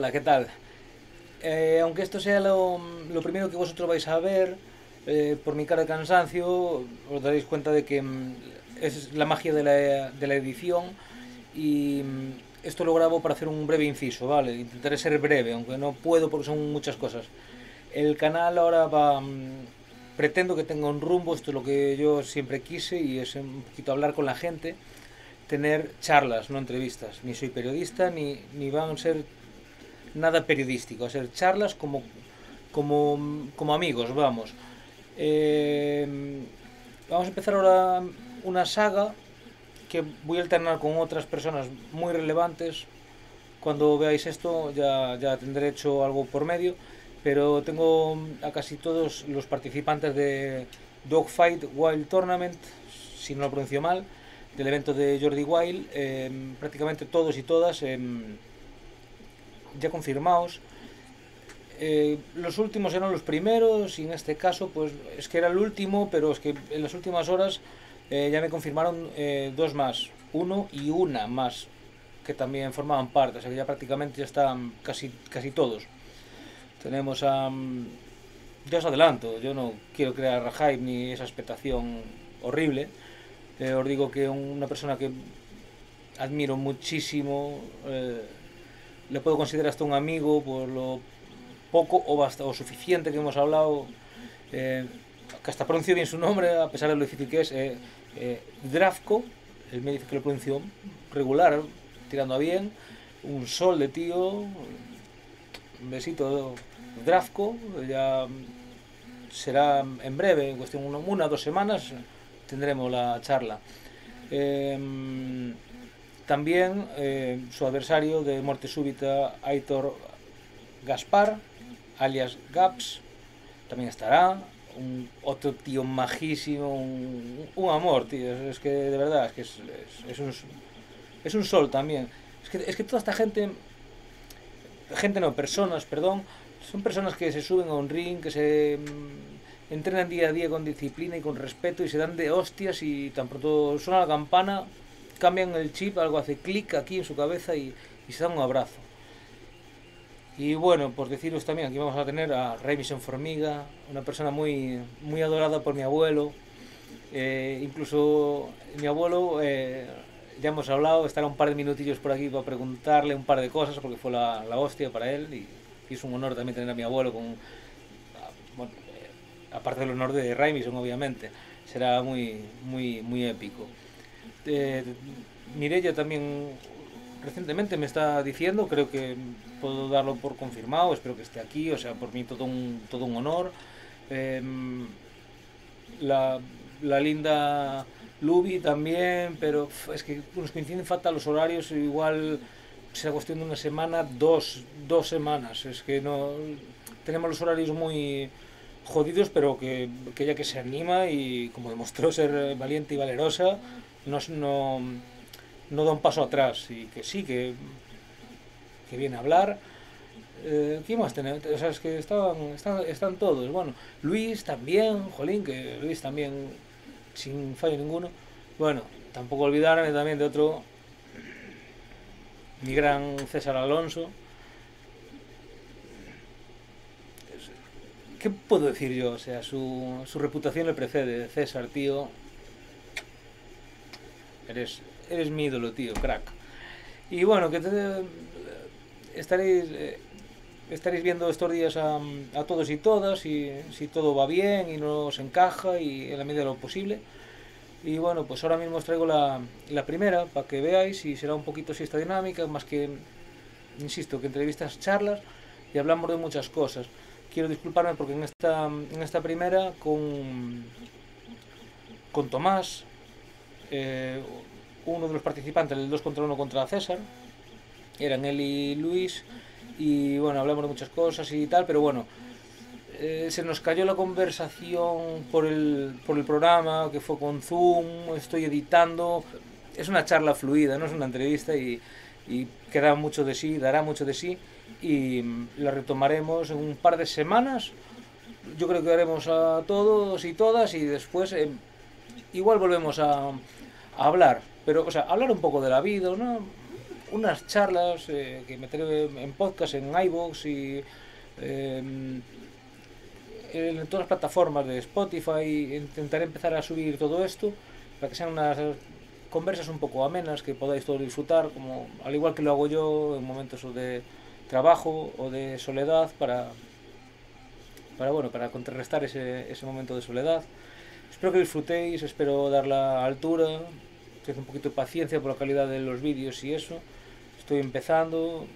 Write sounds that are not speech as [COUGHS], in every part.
Hola, ¿qué tal? Eh, aunque esto sea lo, primero que vosotros vais a ver, eh, por mi cara de cansancio, os daréis cuenta de que mm, es la magia de la, edición y mm, esto lo grabo para hacer un breve inciso, ¿vale? Intentaré ser breve, aunque no puedo porque son muchas cosas. El canal ahora va... Mm, pretendo que tenga un rumbo, esto es lo que yo siempre quise y es un poquito hablar con la gente, tener charlas, no entrevistas. Ni soy periodista, ni, ni van a ser nada periodístico, hacer charlas como, como, amigos, vamos. Em, vamos a empezar ahora una saga que voy a alternar con otras personas muy relevantes. Cuando veáis esto ya, ya tendré hecho algo por medio, pero tengo a casi todos los participantes de Dogfight Wild Tournament, si no lo pronuncio mal, del evento de Jordi Wild, em, prácticamente todos y todas ya confirmados. Eh, los últimos eran los primeros y en este caso pues es que era el último, pero es que en las últimas horas eh, ya me confirmaron eh, dos más, uno y una más, que también formaban parte, o sea que ya prácticamente ya están casi, casi todos. Tenemos a... Mm, ya os adelanto, yo no quiero crear hype ni esa expectación horrible. os digo que una persona que admiro muchísimo le puedo considerar hasta un amigo por lo poco o, basta, o suficiente que hemos hablado. Eh, que hasta pronuncio bien su nombre, a pesar de lo difícil que es. Eh, eh, Drafco, él me dice que lo pronunció regular, tirando a bien. Un sol de tío. Un besito. Drafco, ya será en breve, en cuestión de una o dos semanas, tendremos la charla. Eh, también eh, su adversario de muerte súbita, Aitor Gaspar, alias Gaps, también estará. Un otro tío majísimo, un, amor, tío. Es, que de verdad, es que es, un, es, un, sol también. Es que, es que toda esta gente, gente no, personas, perdón, son personas que se suben a un ring, que se mm, entrenan día a día con disciplina y con respeto y se dan de hostias y tan pronto suena la campana, cambian el chip, algo hace clic aquí en su cabeza y, se dan un abrazo. Y bueno, por deciros también, aquí vamos a tener a Remison Formiga, una persona muy, muy adorada por mi abuelo. Eh, incluso mi abuelo, eh, ya hemos hablado, estará un par de minutillos por aquí para preguntarle un par de cosas, porque fue la, hostia para él. Y, es un honor también tener a mi abuelo, con, eh, aparte del honor de Remison, obviamente. Será muy, muy, muy épico. Eh, Mirella también recientemente me está diciendo, creo que puedo darlo por confirmado, espero que esté aquí, o sea, por mí todo un, todo un honor. Em, la, linda Lubi también, pero es que nos coinciden falta los horarios, igual sea cuestión de una semana, dos, dos semanas, es que no tenemos los horarios muy jodidos, pero que, que ella que se anima y como demostró ser valiente y valerosa, no, no, no da un paso atrás y que sí, que, que viene a hablar. Eh, ¿Qué más tenemos? O sea, es que están, todos. Bueno, Luis también, Jolín, que Luis también, sin fallo ninguno. Bueno, tampoco olvidarme también de otro, mi gran César Alonso. ¿Qué puedo decir yo? O sea, su, su reputación le precede. César, tío, Eres, eres mi ídolo, tío, crack. Y bueno, que estaréis, eh, estaréis viendo estos días a, todos y todas, y, si todo va bien y no nos encaja y en la medida de lo posible. Y bueno, pues ahora mismo os traigo la, primera para que veáis y será un poquito así esta dinámica, más que, insisto, que entrevistas, charlas y hablamos de muchas cosas. Quiero disculparme porque en esta, en esta primera con, con Tomás eh, uno de los participantes del 2 contra 1 contra César, eran él y Luis, y bueno, hablamos de muchas cosas y tal, pero bueno, eh, se nos cayó la conversación por el, por el programa, que fue con Zoom, estoy editando, es una charla fluida, no es una entrevista y, queda mucho de sí, dará mucho de sí, y mm, la retomaremos en un par de semanas. Yo creo que haremos a todos y todas y después em, igual volvemos a, hablar, pero, o sea, hablar un poco de la vida, unas charlas eh, que meteré en podcast, en iVoox y em, en todas las plataformas de Spotify. Intentaré empezar a subir todo esto para que sean unas conversas un poco amenas que podáis todos disfrutar, como al igual que lo hago yo en momentos de trabajo o de soledad para para bueno para contrarrestar ese, ese momento de soledad. Espero que disfrutéis, espero dar la altura, tened un poquito de paciencia por la calidad de los vídeos y eso. Estoy empezando,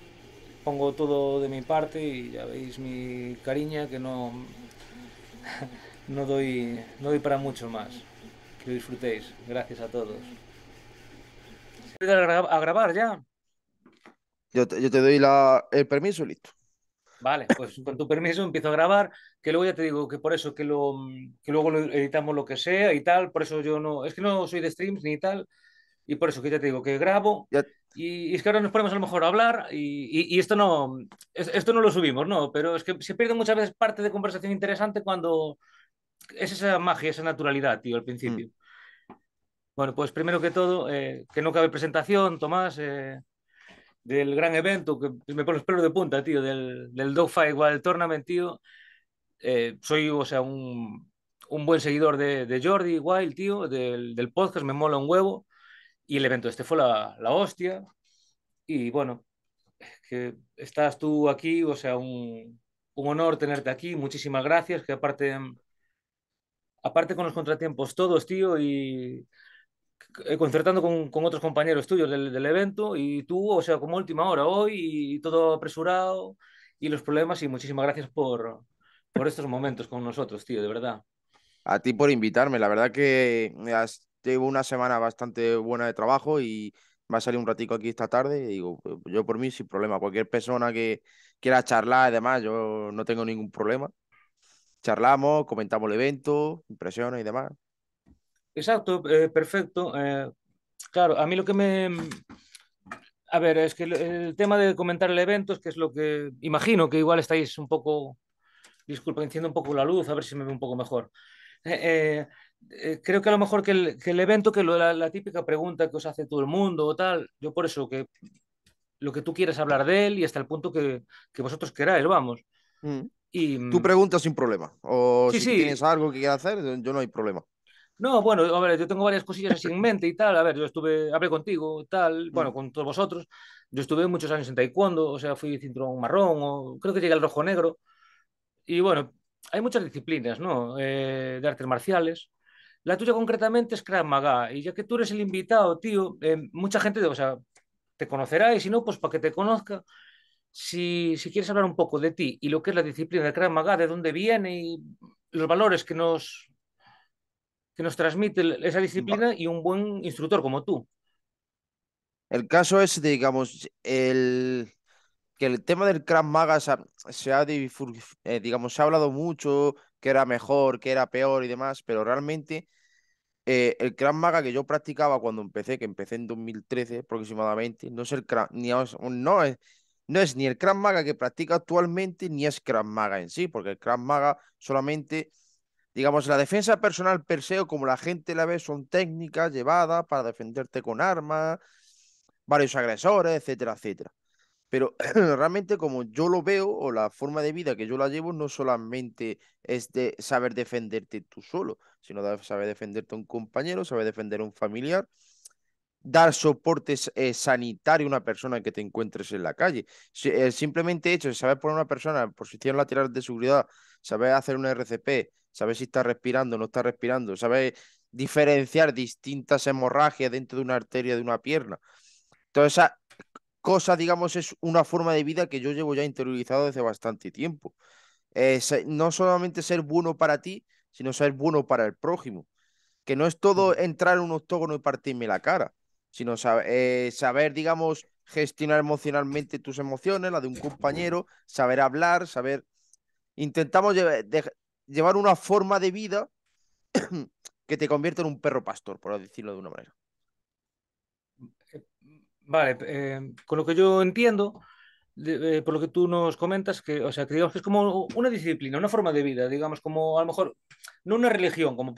pongo todo de mi parte y ya veis mi cariña que no, [LAUGHS] no, doy, no doy para mucho más. Que lo disfrutéis. Gracias a todos. ¿A grabar ya? Yo te, doy el permiso, listo. Vale, pues con tu permiso empiezo a grabar, que luego ya te digo que por eso, que, lo, que luego lo editamos lo que sea y tal, por eso yo no, es que no soy de streams ni tal, y por eso que ya te digo que grabo. Y, es que ahora nos ponemos a lo mejor a hablar y, y, esto no esto no lo subimos, ¿no? Pero es que se pierde muchas veces parte de conversación interesante cuando es esa magia, esa naturalidad, tío, al principio. Mm. Bueno, pues primero que todo, eh, que no cabe presentación, Tomás. Eh, del gran evento, que me pone los pelos de punta, tío, del, del Dogfight Wild Tournament, tío. Eh, soy, o sea, un, buen seguidor de, de, Jordi igual tío, del, podcast, me mola un huevo. Y el evento este fue la, la hostia. Y bueno, que estás tú aquí, o sea, un, un honor tenerte aquí, muchísimas gracias, que aparte, aparte con los contratiempos todos, tío, y eh, concertando con, otros compañeros tuyos del, evento y tú, o sea, como última hora hoy y todo apresurado y los problemas y muchísimas gracias por, por estos momentos con nosotros, tío, de verdad. A ti por invitarme, la verdad que tengo una semana bastante buena de trabajo y va a salir un ratico aquí esta tarde y digo, yo por mí sin problema, cualquier persona que quiera charlar, además, yo no tengo ningún problema. Charlamos, comentamos el evento, impresiones y demás. Exacto, eh, perfecto. Eh, claro, a mí lo que me... A ver, es que el, tema de comentar el evento es que es lo que imagino que igual estáis un poco... Disculpa, enciendo un poco la luz, a ver si me veo un poco mejor. Eh, creo que a lo mejor que el, evento, que lo, la, la, típica pregunta que os hace todo el mundo o tal, yo por eso que lo que tú quieras hablar de él y hasta el punto que, que vosotros queráis, vamos. Mm. Y, Tú mm, preguntas sin problema. O si tienes algo que quieras hacer, yo no hay problema. No, bueno, a ver, yo tengo varias cosillas así en mente y tal. A ver, yo estuve, hablé contigo, tal, mm. bueno, con todos vosotros. Yo estuve muchos años en taekwondo, o sea, fui cinturón marrón, o creo que llegué al rojo negro. Y bueno, hay muchas disciplinas, ¿no? Eh, de artes marciales. La tuya concretamente es Krav Maga. Y ya que tú eres el invitado, tío, eh, mucha gente, o sea, te conocerá y si no, pues para que te conozca. Si, si quieres hablar un poco de ti y lo que es la disciplina de Krav Maga, de dónde viene y los valores que nos que nos transmite esa disciplina y un buen instructor como tú. El caso es, digamos, el que el tema del Krav Maga se ha, eh, digamos, se ha hablado mucho, que era mejor, que era peor y demás, pero realmente eh, el Krav Maga que yo practicaba cuando empecé, que empecé en 2013 aproximadamente, no es el ni no es, no es ni el Krav Maga que practica actualmente, ni es Krav Maga en sí, porque el Krav Maga solamente Digamos, la defensa personal per se, como la gente la ve, son técnicas llevadas para defenderte con armas, varios agresores, etcétera, etcétera. Pero [CLEARS THROAT] realmente como yo lo veo, o la forma de vida que yo la llevo, no solamente es de saber defenderte tú solo, sino saber defenderte a un compañero, saber defender a un familiar, dar soportes eh, sanitario a una persona que te encuentres en la calle. simplemente hecho de saber poner una persona en posición lateral de seguridad, saber hacer un RCP, saber si está respirando o no está respirando, saber diferenciar distintas hemorragias dentro de una arteria de una pierna. Toda esa cosa, digamos, es una forma de vida que yo llevo ya interiorizado desde bastante tiempo. Eh, no solamente ser bueno para ti, sino ser bueno para el prójimo. Que no es todo mm. entrar en un octógono y partirme la cara, sino eh, saber, digamos, gestionar emocionalmente tus emociones, la de un compañero, saber hablar, saber... Intentamos llevar, llevar una forma de vida [CLEARS THROAT] que te convierte en un perro pastor, por decirlo de una manera. Vale, eh, con lo que yo entiendo, eh, por lo que tú nos comentas, que, o sea, digamos que es como una disciplina, una forma de vida, digamos, como a lo mejor, no una religión, como,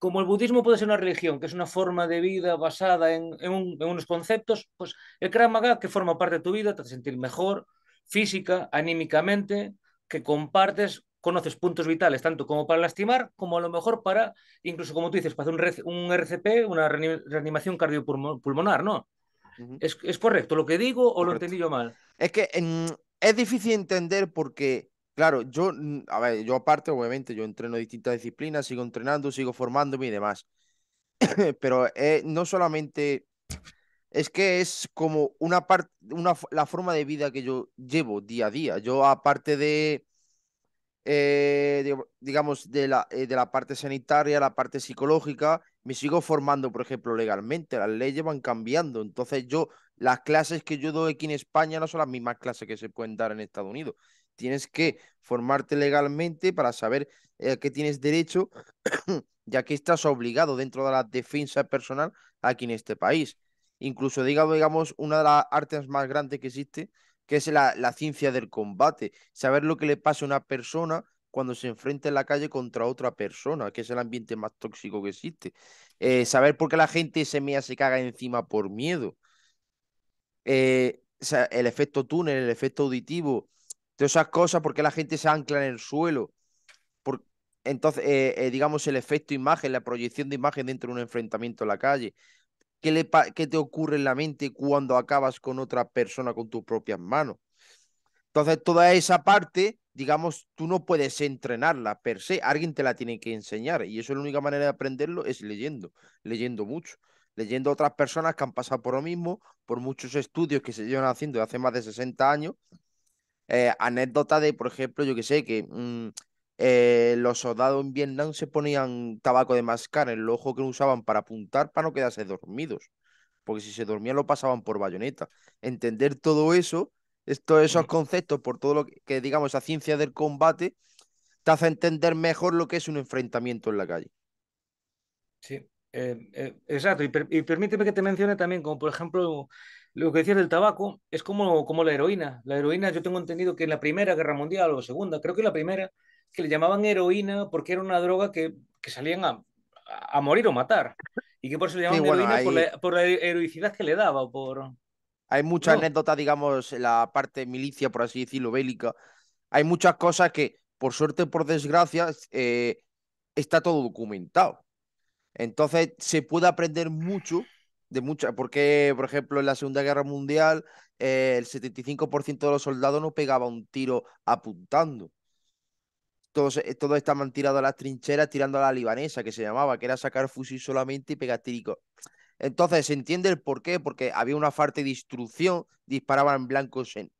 como el budismo puede ser una religión, que es una forma de vida basada en, unos conceptos, pues el que forma parte de tu vida, te hace sentir mejor, física, anímicamente, que compartes conoces puntos vitales tanto como para lastimar, como a lo mejor para, incluso como tú dices, para hacer un, RCP, una reanimación cardiopulmonar, ¿no? ¿Es, ¿Es, correcto lo que digo o lo entendí yo mal? Es que mm, es difícil entender porque, claro, yo, mm, a ver, yo aparte, obviamente, yo entreno distintas disciplinas, sigo entrenando, sigo formándome y demás. [COUGHS] Pero eh, no solamente es que es como una parte, una, la forma de vida que yo llevo día a día. Yo, aparte de eh, digamos, de la, eh, de la parte sanitaria, la parte psicológica, me sigo formando, por ejemplo, legalmente, las leyes van cambiando, entonces yo, las clases que yo doy aquí en España no son las mismas clases que se pueden dar en Estados Unidos. Tienes que formarte legalmente para saber eh, que tienes derecho, [COUGHS] ya que estás obligado dentro de la defensa personal aquí en este país. Incluso, digamos, una de las artes más grandes que existe que es la, ciencia del combate, saber lo que le pasa a una persona cuando se enfrenta en la calle contra otra persona, que es el ambiente más tóxico que existe, eh, saber por qué la gente se mea, se caga encima por miedo, eh, el efecto túnel, el efecto auditivo, todas esas cosas, por qué la gente se ancla en el suelo, por, entonces, eh, digamos, el efecto imagen, la proyección de imagen dentro de un enfrentamiento en la calle, ¿Qué, te ocurre en la mente cuando acabas con otra persona con tus propias manos? Entonces, toda esa parte, digamos, tú no puedes entrenarla per se, alguien te la tiene que enseñar y eso es la única manera de aprenderlo es leyendo, leyendo mucho, leyendo a otras personas que han pasado por lo mismo, por muchos estudios que se llevan haciendo desde hace más de 60 años, Anécdota eh, anécdotas de, por ejemplo, yo que sé, que mm, eh, los soldados en Vietnam se ponían tabaco de mascar en el ojo que usaban para apuntar para no quedarse dormidos. Porque si se dormían lo pasaban por bayoneta. Entender todo eso, todos esos conceptos, por todo lo que, digamos, esa ciencia del combate, te hace entender mejor lo que es un enfrentamiento en la calle. Sí, eh, eh, exacto. Y, permíteme que te mencione también, como por ejemplo, lo que decías del tabaco, es como, como la heroína. La heroína, yo tengo entendido que en la Primera Guerra Mundial o Segunda, creo que la Primera, que le llamaban heroína porque era una droga que, salían a, morir o matar. Y que por eso le llamaban heroína por, la, heroicidad que le daba. Por... Hay muchas anécdotas, digamos, la parte milicia, por así decirlo, bélica. Hay muchas cosas que, por suerte, o por desgracia, eh, está todo documentado. Entonces, se puede aprender mucho de muchas, porque, por ejemplo, en la Segunda Guerra Mundial, eh, el 75% de los soldados no pegaba un tiro apuntando todos, eh, estaban tirados a las trincheras, tirando a la libanesa, que se llamaba, que era sacar fusil solamente y pegar Entonces se entiende el por qué, porque había una falta de instrucción, disparaban blancos en...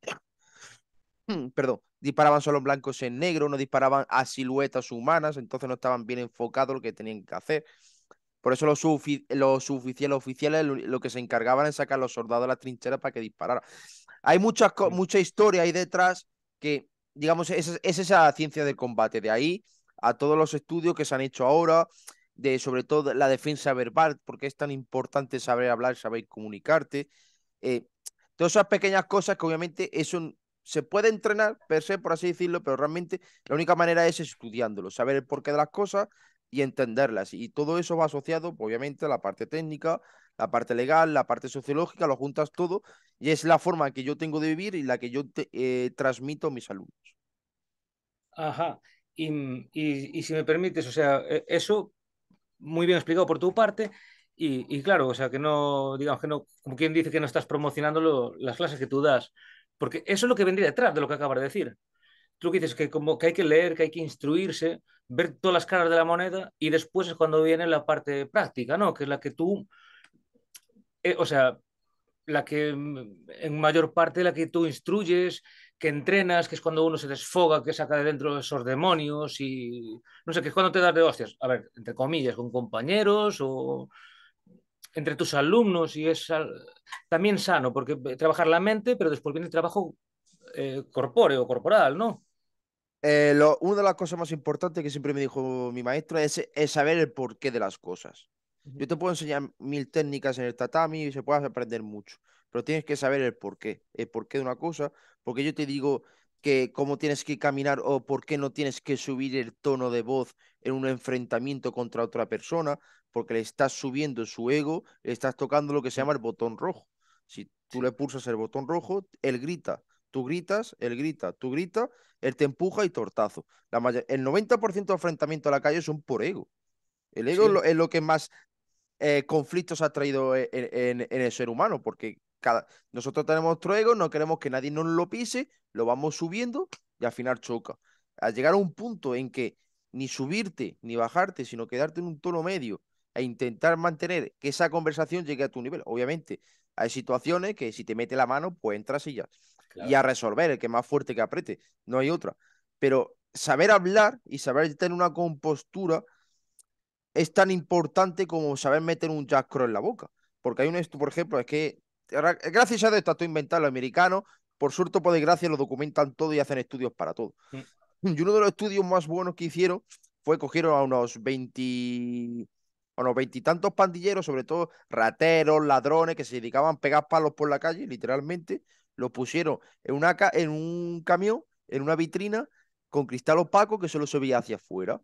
[CLEARS THROAT] Perdón, disparaban solo blancos en negro, no disparaban a siluetas humanas, entonces no estaban bien enfocados lo que tenían que hacer. Por eso los, los oficiales, oficiales lo, que se encargaban es sacar a los soldados de las trincheras para que dispararan. Hay muchas, mucha historia ahí detrás que digamos, es, esa ciencia del combate. De ahí a todos los estudios que se han hecho ahora, de sobre todo la defensa verbal, porque es tan importante saber hablar, saber comunicarte. Eh, todas esas pequeñas cosas que obviamente un se puede entrenar, per se, por así decirlo, pero realmente la única manera es estudiándolo, saber el porqué de las cosas y entenderlas. Y todo eso va asociado, obviamente, a la parte técnica, la parte legal, la parte sociológica, lo juntas todo y es la forma que yo tengo de vivir y la que yo eh, transmito a mis alumnos. Ajá, y, mm, si me permites, o sea, e, eso muy bien explicado por tu parte y, claro, o sea, que no, digamos que no, como quien dice que no estás promocionando las clases que tú das, porque eso es lo que vendría detrás de lo que acabas de decir. Tú dices que como que hay que leer, que hay que instruirse, ver todas las caras de la moneda y después es cuando viene la parte práctica, ¿no? Que es la que tú eh, o sea, la que mm, en mayor parte la que tú instruyes, que entrenas, que es cuando uno se desfoga, que saca de dentro esos demonios y no sé, que es cuando te das de hostias, a ver, entre comillas, con compañeros o entre tus alumnos y es también sano, porque eh, trabajar la mente, pero después viene el trabajo eh, corpóreo, corporal, ¿no? una de las cosas más importantes que siempre me dijo mi maestro es saber el porqué de las cosas. Yo te puedo enseñar mil técnicas en el tatami y se puede aprender mucho, pero tienes que saber el porqué, el porqué de una cosa, porque yo te digo que cómo tienes que caminar o por qué no tienes que subir el tono de voz en un enfrentamiento contra otra persona, porque le estás subiendo su ego, le estás tocando lo que se llama el botón rojo. Si tú le pulsas el botón rojo, él grita. Tú gritas, él grita, tú gritas, él te empuja y tortazo. La El 90% de enfrentamientos a la calle son por ego. El ego es, lo, que más eh, conflictos ha traído e, e, en, el ser humano, porque cada, nosotros tenemos nuestro no queremos que nadie nos lo pise, lo vamos subiendo y al final choca. Al llegar a un punto en que ni subirte ni bajarte, sino quedarte en un tono medio e intentar mantener que esa conversación llegue a tu nivel. Obviamente, hay situaciones que si te mete la mano, pues entras y ya. Y a resolver, el que más fuerte que apriete, no hay otra. Pero saber hablar y saber tener una compostura es tan importante como saber meter un Jack en la boca. Porque hay un esto, por ejemplo, es que gracias a esto está todo inventado los americanos. Por suerte o por desgracia lo documentan todo y hacen estudios para todo. Mm. Y uno de los estudios más buenos que hicieron fue cogieron a unos 20 unos veintitantos pandilleros, sobre todo rateros, ladrones que se dedicaban a pegar palos por la calle, literalmente, los pusieron en, una, en un camión, en una vitrina, con cristal opaco que solo se veía hacia afuera.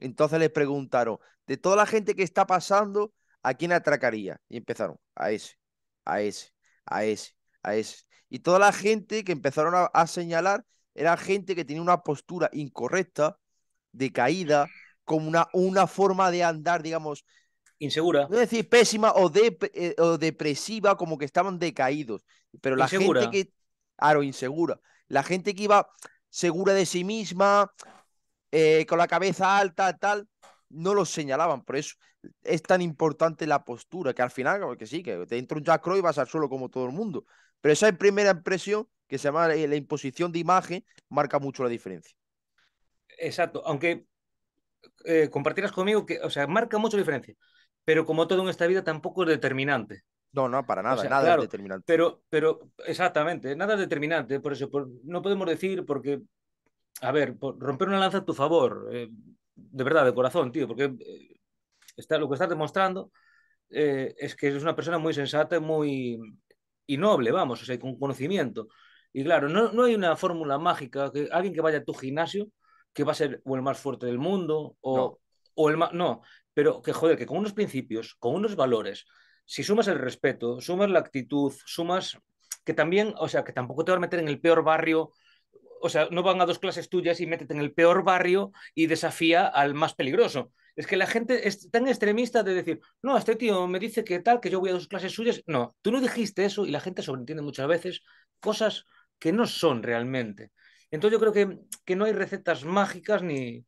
Entonces les preguntaron, de toda la gente que está pasando, ¿a quién atracaría? Y empezaron, a ese, a ese, a ese, a ese. Y toda la gente que empezaron a, señalar era gente que tenía una postura incorrecta, decaída, caída, como una, una forma de andar, digamos, insegura. No decir pésima o, de, eh, depresiva, como que estaban decaídos. Pero la gente que. Claro, insegura. La gente que iba segura de sí misma, eh, con la cabeza alta, tal, no lo señalaban. Por eso es tan importante la postura, que al final, que sí, que te entra un Jack Roy y vas al suelo como todo el mundo. Pero esa primera impresión, que se llama eh, la imposición de imagen, marca mucho la diferencia. Exacto, aunque eh, compartirás conmigo que, o sea, marca mucho la diferencia. Pero como todo en esta vida tampoco es determinante. No, no, para nada, nada es determinante. Pero, pero, exactamente, nada es determinante, por eso no podemos decir, porque a ver, romper una lanza a tu favor, eh, de verdad, de corazón, tío, porque eh, está, lo que estás demostrando eh, es que eres una persona muy sensata y muy y noble, vamos, o sea, con conocimiento. Y claro, no, hay una fórmula mágica, que alguien que vaya a tu gimnasio, que va a ser o el más fuerte del mundo, o, o el más... No, pero que joder, que con unos principios, con unos valores, si sumas el respeto, sumas la actitud, sumas que también, o sea, que tampoco te vas a meter en el peor barrio o sea, no van a dos clases tuyas y métete en el peor barrio y desafía al más peligroso. Es que la gente es tan extremista de decir, no, este tío me dice que tal, que yo voy a dos clases suyas. No, tú no dijiste eso y la gente sobreentiende muchas veces cosas que no son realmente. Entonces yo creo que, no hay recetas mágicas ni,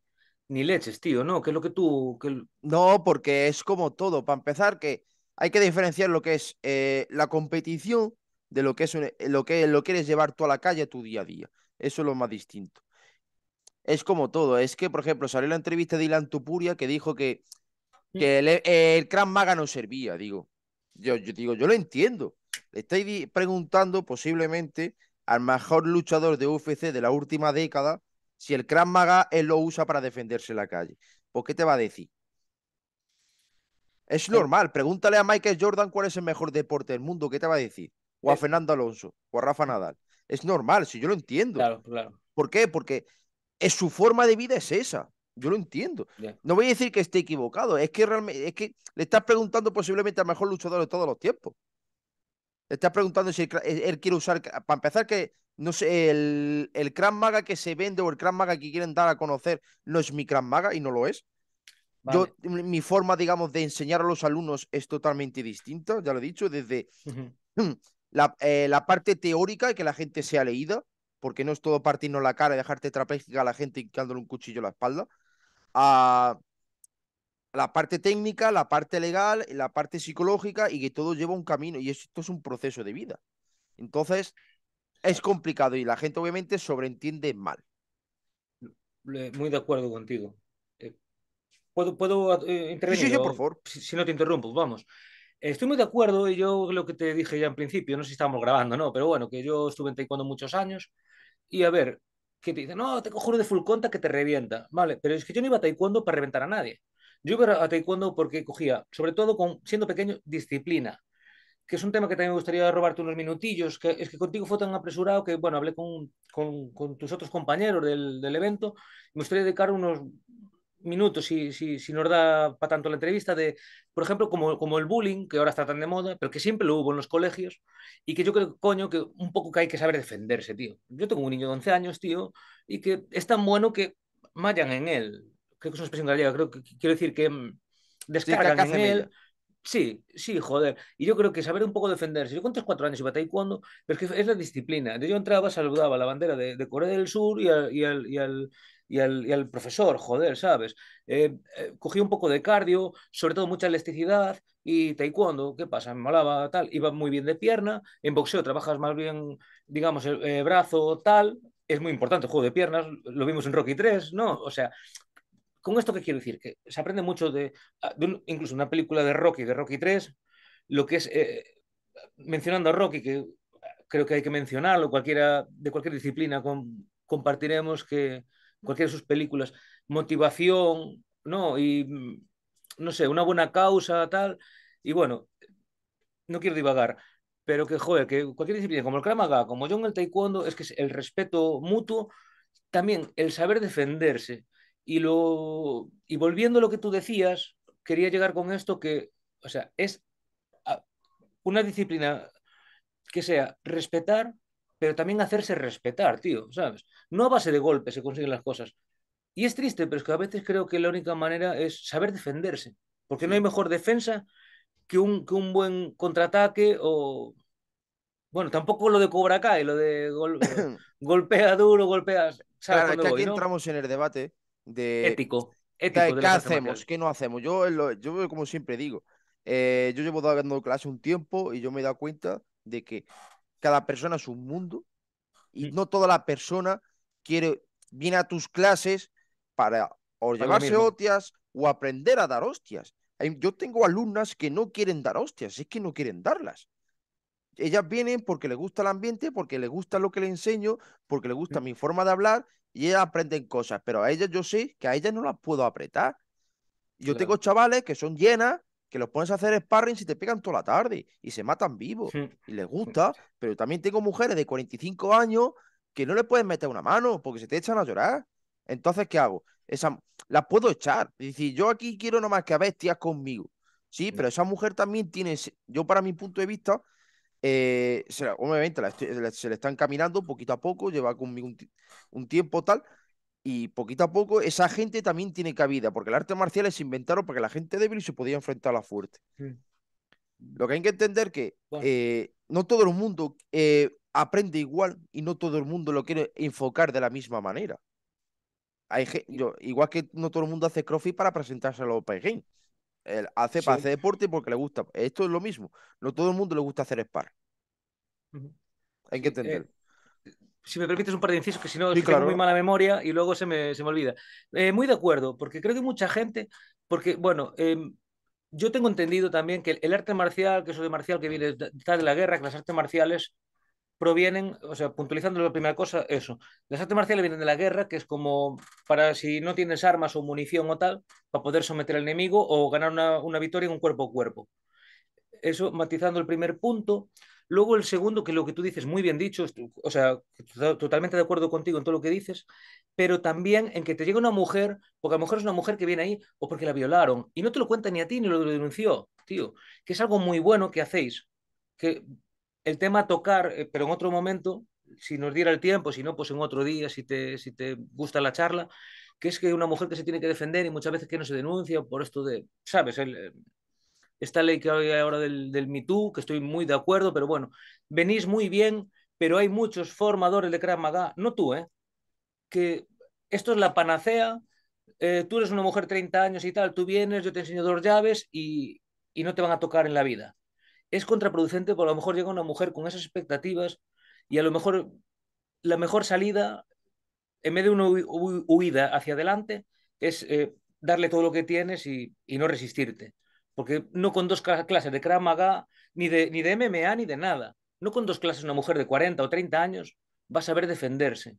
leches, tío, ¿no? Que lo que tú... No, porque es como todo. Para empezar, que hay que diferenciar lo que es eh, la competición de lo que, es lo, que, lo quieres llevar tú a la calle, tu día a día. Eso es lo más distinto. Es como todo. Es que, por ejemplo, salió la entrevista de Ilan Tupuria que dijo que, mm. el, el Maga no servía. Digo, yo, yo digo, yo lo entiendo. Le estáis preguntando posiblemente al mejor luchador de UFC de la última década si el Krav Maga él lo usa para defenderse en la calle. ¿Por pues, qué te va a decir? Es eh. normal, pregúntale a Michael Jordan cuál es el mejor deporte del mundo, ¿qué te va a decir? O a eh. Fernando Alonso, o a Rafa mm. Nadal es normal, si yo lo entiendo. Claro, claro. ¿Por qué? Porque es, su forma de vida es esa. Yo lo entiendo. No voy a decir que esté equivocado, es que realmente, es que le estás preguntando posiblemente al mejor luchador de todos los tiempos. Le estás preguntando si eh, él, quiere usar, para empezar, que no sé, el, el Maga que se vende o el Krav Maga que quieren dar a conocer no es mi Krav Maga y no lo es. Yo, mi forma, digamos, de enseñar a los alumnos es totalmente distinta, ya lo he dicho, desde [CLEARS THROAT] Eh, la, parte teórica y que la gente sea leída, porque no es todo partirnos la cara y dejarte trapéjica a la gente hincándole un cuchillo a la espalda. A la parte técnica, la parte legal, la parte psicológica y que todo lleva un camino y esto es un proceso de vida. Entonces, es complicado y la gente obviamente sobreentiende mal. Muy de acuerdo contigo. Eh, ¿Puedo, puedo intervenir? Eh, sí, sí, por favor. si, no te interrumpo, vamos. Estoy muy de acuerdo, y yo lo que te dije ya en principio, no sé si estábamos grabando, ¿no? Pero bueno, que yo estuve en taekwondo muchos años, y a ver, que te dicen, no, te cojo de full conta que te revienta, vale, pero es que yo no iba a taekwondo para reventar a nadie. Yo iba a taekwondo porque cogía, sobre todo con, siendo pequeño, disciplina, que es un tema que también me gustaría robarte unos minutillos, que es que contigo fue tan apresurado que, bueno, hablé con, con, tus otros compañeros del, del evento, y me gustaría dedicar unos minutos, si, si, nos da para tanto la entrevista, de, por ejemplo, como, como el bullying, que ahora está tan de moda, pero que siempre lo hubo en los colegios, y que yo creo, coño, que un poco que hay que saber defenderse, tío. Yo tengo un niño de 11 años, tío, y que es tan bueno que mayan en él. Creo que es una expresión gallega, creo que quiero decir que mm, descargan en él. Sí, sí, joder. Y yo creo que saber un poco defenderse. Yo con 3, 4 años iba a taekwondo, pero es que es la disciplina. Yo entraba, saludaba la bandera de, Corea del Sur y, al, y al, profesor, joder, ¿sabes? Eh, eh, cogí un poco de cardio, sobre todo mucha elasticidad y taekwondo, ¿qué pasa? Me malaba tal, iba muy bien de pierna, en boxeo trabajas más bien, digamos, el eh, brazo tal, es muy importante el juego de piernas, lo vimos en Rocky 3, ¿no? O sea, ¿con esto qué quiero decir? Que se aprende mucho de, ah, incluso una película de Rocky, de Rocky 3, lo que es, mencionando a Rocky, que ah, creo que hay que mencionarlo, cualquiera, de cualquier disciplina con, compartiremos que cualquiera de sus películas, motivación, ¿no? Y, mm, no sé, una buena causa, tal. Y bueno, no quiero divagar, pero que, joder, que cualquier disciplina, como el Kramaga, como yo en el Taekwondo, es que el respeto mutuo, también el saber defenderse. Y, lo, y volviendo a lo que tú decías, quería llegar con esto que, o sea, es ah, una disciplina que sea respetar, pero también hacerse respetar, tío, ¿sabes? No a base de golpes se consiguen las cosas. Y es triste, pero es que a veces creo que la única manera es saber defenderse, porque no hay mejor defensa que un, que un buen contraataque o... Bueno, tampoco lo de Cobra Kai, lo de [COUGHS] golpea duro, golpeas... Claro, aquí entramos en el debate de... Ético. ¿Qué hacemos? ¿Qué no hacemos? Yo, yo como siempre digo, eh, yo llevo dando clase un tiempo y yo me he dado cuenta de que cada persona es un mundo y no toda la persona quiere, viene a tus clases para o llevarse hostias o aprender a dar hostias. Yo tengo alumnas que no quieren dar hostias, es que no quieren darlas. Ellas vienen porque les gusta el ambiente, porque les gusta lo que les enseño, porque les gusta mi forma de hablar y ellas aprenden cosas, pero a ellas yo sé que a ellas no las puedo apretar. Yo tengo chavales que son llenas, que los pones a hacer sparring si te pegan toda la tarde y se matan vivos y les gusta, pero también tengo mujeres de 45 años que no le puedes meter una mano porque se te echan a llorar. Entonces, ¿qué hago? Esa, las puedo echar. Es decir, yo aquí quiero nomás que a bestias conmigo. Sí, pero esa mujer también tiene, yo para mi punto de vista, eh, obviamente se le están encaminando poquito a poco, lleva conmigo un tiempo tal, y poquito a poco esa gente también tiene cabida, porque el arte marcial se inventaron para que la gente débil se podía enfrentar a la fuerte. Lo que hay que entender que eh, no todo el mundo eh, aprende igual y no todo el mundo lo quiere enfocar de la misma manera. Hay, igual que no todo el mundo hace crossfit para presentarse a los Open Él hace para hacer deporte porque le gusta. Esto es lo mismo. No todo el mundo le gusta hacer spar. Hay que eh, entender si me permites un par de incisos, que si no, tengo muy mala memoria y luego se me, se me olvida. Eh, muy de acuerdo, porque creo que mucha gente, porque, bueno, em, yo tengo entendido también que el, arte marcial, que eso de marcial que viene de, de la guerra, que las artes marciales provienen, o sea, puntualizando la primera cosa, eso. Las artes marciales vienen de la guerra, que es como para si no tienes armas o munición o tal, para poder someter al enemigo o ganar una, una victoria en un cuerpo a cuerpo. Eso matizando el primer punto. Luego el segundo, que lo que tú dices, muy bien dicho, o sea, totalmente de acuerdo contigo en todo lo que dices, pero también en que te llega una mujer, porque a lo mejor es una mujer que viene ahí o porque la violaron, y no te lo cuenta ni a ti ni lo denunció, tío, que es algo muy bueno que hacéis, que el tema tocar, eh, pero en otro momento, si nos diera el tiempo, si no, pues en otro día, si te, si te gusta la charla, que es que una mujer que se tiene que defender y muchas veces que no se denuncia por esto de, ¿sabes? El, eh, esta ley que hay ahora del, del que estoy muy de acuerdo, pero bueno, venís muy bien, pero hay muchos formadores de Krav no tú, ¿eh? Que esto es la panacea, eh, tú eres una mujer 30 años y tal, tú vienes, yo te enseño dos llaves y, no te van a tocar en la vida. Es contraproducente porque a lo mejor llega una mujer con esas expectativas y a lo mejor la mejor salida, en vez de una huida hacia adelante, es eh, darle todo lo que tienes y no resistirte. Porque no con dos clases de Krav ni de, ni de MMA, ni de nada. No con dos clases una mujer de 40 o 30 años va a saber defenderse.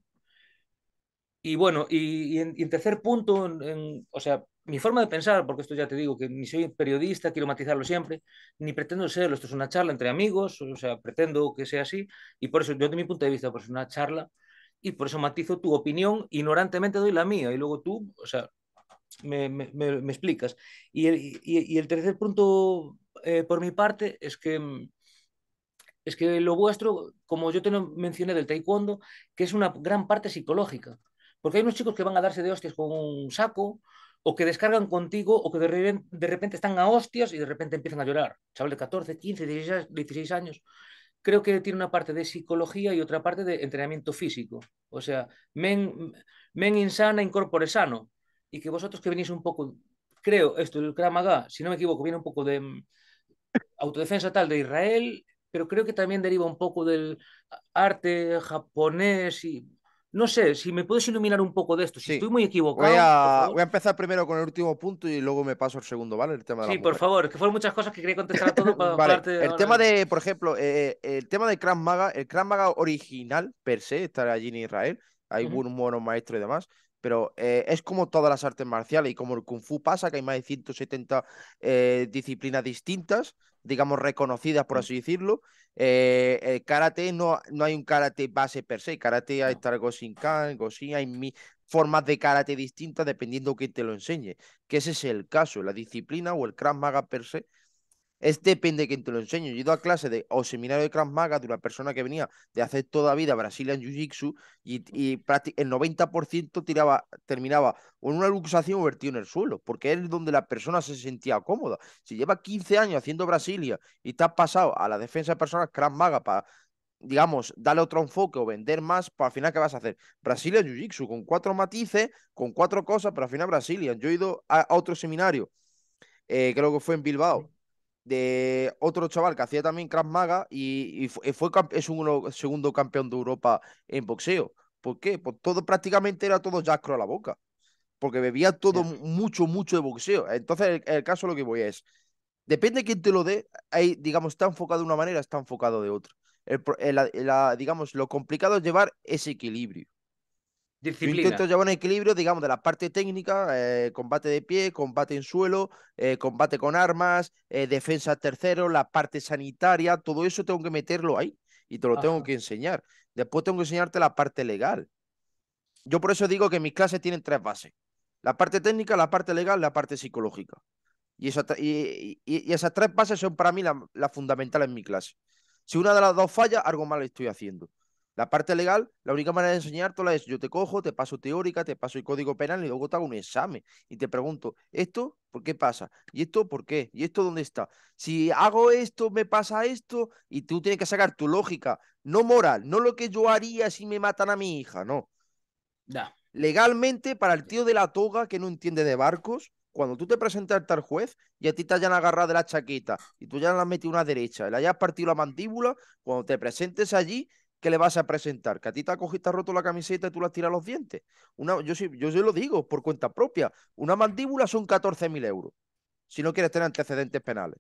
Y bueno, y, en, tercer punto, o sea, mi forma de pensar, porque esto ya te digo que ni soy periodista, quiero matizarlo siempre, ni pretendo serlo, esto es una charla entre amigos, o sea, pretendo que sea así, y por eso yo desde mi punto de vista, pues es una charla, y por eso matizo tu opinión, ignorantemente doy la mía, y luego tú, o sea, me, explicas. Y el, tercer punto, eh, por mi parte, es que mm, es que lo vuestro, como yo te mencioné del taekwondo, que es una gran parte psicológica. Porque hay unos chicos que van a darse de hostias con un saco, o que descargan contigo, o que de, repente están a hostias y de repente empiezan a llorar. Chaval de 14, 15, 16, años. Creo que tiene una parte de psicología y otra parte de entrenamiento físico. O sea, men, men insana, incorpore sano y que vosotros que venís un poco, creo, esto del Kramaga, si no me equivoco, viene un poco de mm, autodefensa tal de Israel, pero creo que también deriva un poco del arte japonés y no sé, si me puedes iluminar un poco de esto, si estoy muy equivocado. Voy a, empezar primero con el último punto y luego me paso al segundo, ¿vale? El tema de sí, por favor, que fueron muchas cosas que quería contestar a todos. [LAUGHS] para eh, eh, El tema de, por ejemplo, el tema del Krav Maga, el Krav Maga original per se, está allí en Israel, hay un mono maestro y demás, pero eh, es como todas las artes marciales y como el kung fu pasa, que hay más de 170 eh, disciplinas distintas, digamos reconocidas, por mm. así decirlo. Eh, el karate no, no hay un karate base per se, karate hay estar Gosinkan, hay formas de karate distintas dependiendo quién te lo enseñe, que ese es el caso, la disciplina o el Krav Maga per se es depende de quien te lo enseñe. Yo he ido a clase de, o seminario de Krav Maga de una persona que venía de hacer toda vida Brasilian Jiu-Jitsu y, el 90% tiraba, terminaba con una luxación o vertido en el suelo, porque es donde la persona se sentía cómoda. Si lleva 15 años haciendo Brasilia y estás pasado a la defensa de personas Krav Maga para digamos, darle otro enfoque o vender más, ¿para pues al final, ¿qué vas a hacer? Brasilia Jiu-Jitsu, con cuatro matices, con cuatro cosas, pero al final Brasilian Yo he ido a, otro seminario, eh, creo que fue en Bilbao, de otro chaval que hacía también Krav Maga y, fue, es un segundo campeón de Europa en boxeo. ¿Por qué? Pues todo prácticamente era todo jascro a la boca. Porque bebía todo mucho, mucho de boxeo. Entonces, el, caso lo que voy es, depende de quién te lo dé, ahí, digamos, está enfocado de una manera, está enfocado de otra. el, la, digamos, lo complicado es llevar ese equilibrio. Disciplina. Yo intento llevar un equilibrio, digamos, de la parte técnica, eh, combate de pie, combate en suelo, eh, combate con armas, eh, defensa tercero, la parte sanitaria, todo eso tengo que meterlo ahí y te lo tengo que enseñar. Después tengo que enseñarte la parte legal. Yo por eso digo que mis clases tienen tres bases. La parte técnica, la parte legal, la parte psicológica. Y, y, esas tres bases son para mí las la fundamentales en mi clase. Si una de las dos falla, algo mal estoy haciendo. La parte legal, la única manera de enseñártela es yo te cojo, te paso teórica, te paso el código penal y luego te hago un examen y te pregunto, ¿esto por qué pasa? ¿Y esto por qué? ¿Y esto dónde está? Si hago esto, me pasa esto y tú tienes que sacar tu lógica, no moral, no lo que yo haría si me matan a mi hija, no. Legalmente, para el tío de la toga que no entiende de barcos, cuando tú te presentas al tal juez y a ti te hayan agarrado de la chaqueta y tú ya la has metido una derecha y le hayas partido la mandíbula, cuando te presentes allí que le vas a presentar. Que a ti te ha roto la camiseta y tú la tiras los dientes. Una, yo, yo yo lo digo por cuenta propia. Una mandíbula son 14.000 euros. Si no quieres tener antecedentes penales.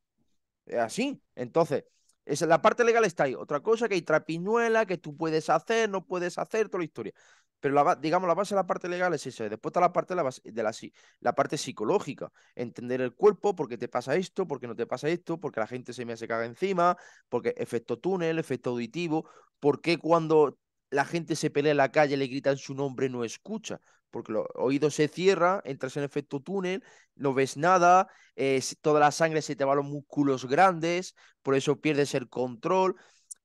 Es así. Entonces, es la parte legal está ahí. Otra cosa que hay trapiñuela, que tú puedes hacer, no puedes hacer, toda la historia. Pero la, digamos, la base de la parte legal es esa. Después está la parte de, la, la, parte psicológica. Entender el cuerpo, por qué te pasa esto, por qué no te pasa esto, porque la gente se me hace caga encima, porque efecto túnel, efecto auditivo, ¿Por qué cuando la gente se pelea en la calle, le gritan su nombre, no escucha? Porque los oído se cierra, entras en efecto túnel, no ves nada, eh, toda la sangre se te va a los músculos grandes, por eso pierdes el control.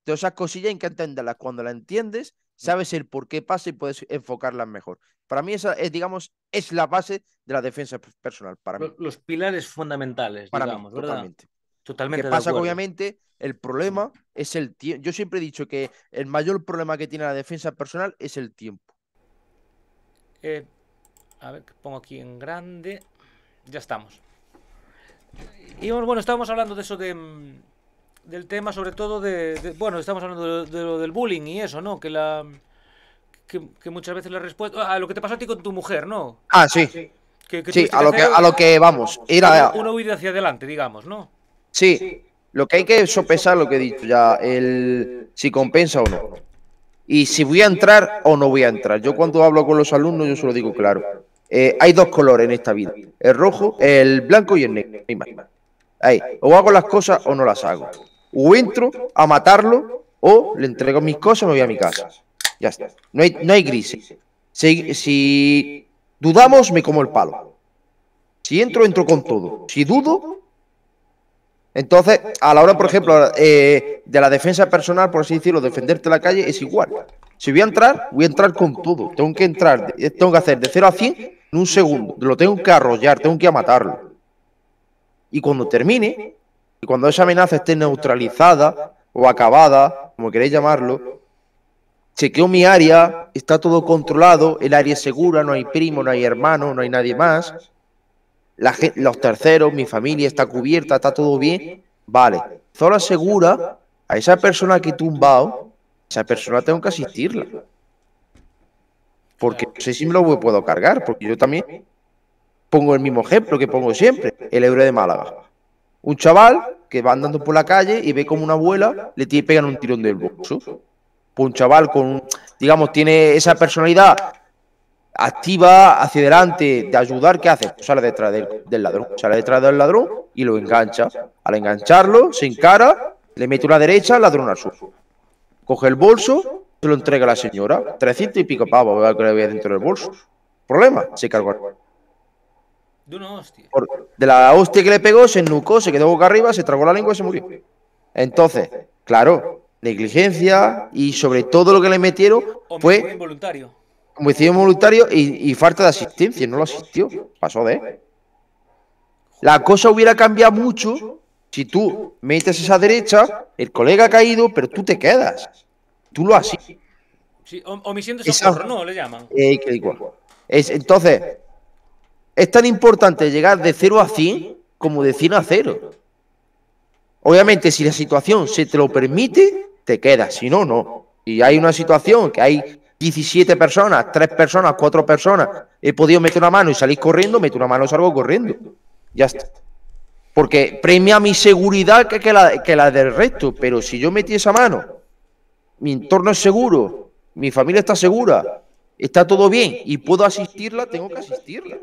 Todas esas cosillas hay que entenderlas. Cuando la entiendes, mm. sabes el por qué pasa y puedes enfocarlas mejor. Para mí esa es, digamos, es la base de la defensa personal. Para mí. Los pilares fundamentales, para digamos, Totalmente. Totalmente. pasa? que obviamente el problema es el tiempo. Yo siempre he dicho que el mayor problema que tiene la defensa personal es el tiempo. Eh, a ver, pongo aquí en grande. Ya estamos. Y bueno, estábamos hablando de eso mm, del tema, sobre todo de, bueno, estamos hablando de, lo del bullying y eso, ¿no? Que la que, muchas veces la respuesta a ah, lo que te pasó a ti con tu mujer, ¿no? Ah, sí. sí, a lo que vamos, ir uno huir hacia adelante, digamos, ¿no? Sí, lo que hay que sopesar lo que he dicho ya, el si compensa o no. Y si voy a entrar o no voy a entrar. Yo cuando hablo con los alumnos, yo se lo digo claro. Eh, eh, hay dos colores en esta vida, el rojo, el blanco y el negro. Ahí, o hago las cosas o no las hago. O entro a matarlo o le entrego mis cosas y me voy a mi casa. Ya está. No hay, no hay grises. si dudamos, me como el palo. Si entro, entro con todo. Si dudo, entonces, a la hora, por ejemplo, eh, de la defensa personal, por así decirlo, defenderte la calle es igual. Si voy a entrar, voy a entrar con todo. Tengo que entrar, eh, tengo que hacer de 0 a 100 en un segundo. Lo tengo que arrollar, tengo que matarlo. Y cuando termine, y cuando esa amenaza esté neutralizada o acabada, como queréis llamarlo, chequeo mi área, está todo controlado, el área es segura, no hay primo, no hay hermano, no hay nadie más los terceros, mi familia está cubierta, está todo bien, vale. Solo asegura a esa persona que he tumbado, esa persona tengo que asistirla. Porque no sé si me lo puedo cargar, porque yo también pongo el mismo ejemplo que pongo siempre, el euro de Málaga. Un chaval que va andando por la calle y ve como una abuela le pegan un tirón del bolso. Pues un chaval con, digamos, tiene esa personalidad activa hacia delante de ayudar, ¿qué hace? Pues sale detrás del, ladrón, sale detrás del ladrón y lo engancha. Al engancharlo, se encara, le mete una derecha, ladrón al sur. Coge el bolso, se lo entrega a la señora, 300 y pico pavos que le había dentro del bolso. Problema, se cargó. De una hostia. de la hostia que le pegó, se ennucó, se quedó boca arriba, se tragó la lengua y se murió. Entonces, claro, negligencia y sobre todo lo que le metieron fue homicidio voluntario y, falta de asistencia, no lo asistió, pasó de. La cosa hubiera cambiado mucho si tú metes esa derecha, el colega ha caído, pero tú te quedas. Tú lo has Sí, omisión de socorro, no, le llaman. Eh, igual. Es, entonces, es tan importante llegar de 0 a 100 como de 100 a 0. Obviamente, si la situación se te lo permite, te quedas, si no, no. Y hay una situación que hay 17 personas, 3 personas, 4 personas, he podido meter una mano y salir corriendo, meto una mano y salgo corriendo. Ya está. Porque premia mi seguridad que, la, que la del resto, pero si yo metí esa mano, mi entorno es seguro, mi familia está segura, está todo bien y puedo asistirla, tengo que asistirla.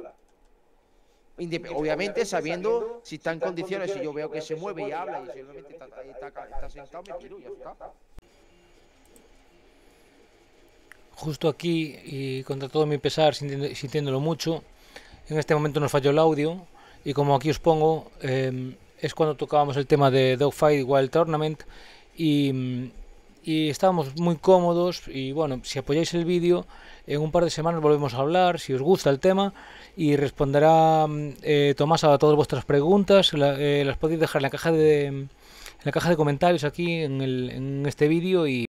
Obviamente sabiendo si está en condiciones, si yo veo que se mueve y habla y simplemente está, está, está sentado, me tiro y ya está. justo aquí y contra todo mi pesar, sintiéndolo mucho, en este momento nos falló el audio y como aquí os pongo, em, es cuando tocábamos el tema de Dogfight Wild Tournament y, estábamos muy cómodos y bueno, si apoyáis el vídeo, en un par de semanas volvemos a hablar, si os gusta el tema, y responderá em, eh, Tomás a todas vuestras preguntas, eh, las podéis dejar en la caja de, la caja de comentarios aquí en, en este vídeo y